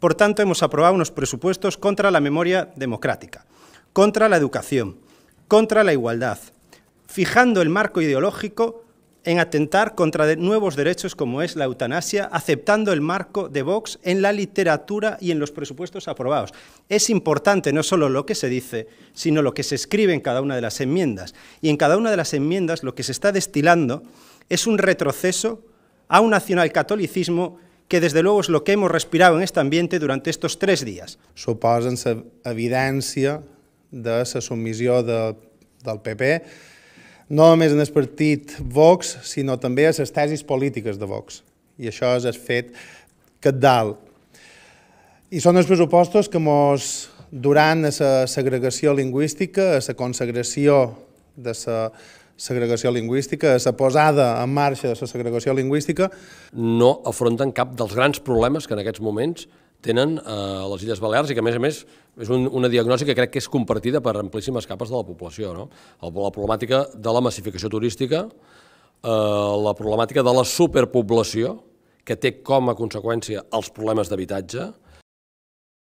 Por tanto, hemos aprobado unos presupuestos contra la memoria democrática, contra la educación, contra la igualdad, fijando el marco ideológico en atentar contra nuevos derechos como es la eutanasia, aceptando el marco de Vox en la literatura y en los presupuestos aprobados. Es importante no solo lo que se dice, sino lo que se escribe en cada una de las enmiendas. Y en cada una de las enmiendas lo que se está destilando es un retroceso a un nacionalcatolicismo que desde luego es lo que hemos respirado en este ambiente durante estos tres dies. Suposen la evidència de la submissió de, del PP, no només en el partit Vox, sinó també a les tesis polítiques de Vox. I això és el fet que et dalt. I són els pressupostos que mos duran a la segregació lingüística, a la consegració de la segregació lingüística, la posada en marxa de la segregació lingüística. No afronten cap dels grans problemes que en aquests moments tenen eh, les Illes Balears i que, a més a més, és un, una diagnosi que crec que és compartida per amplíssimes capes de la població. No? La problemàtica de la massificació turística, eh, la problemàtica de la superpoblació, que té com a conseqüència els problemes d'habitatge,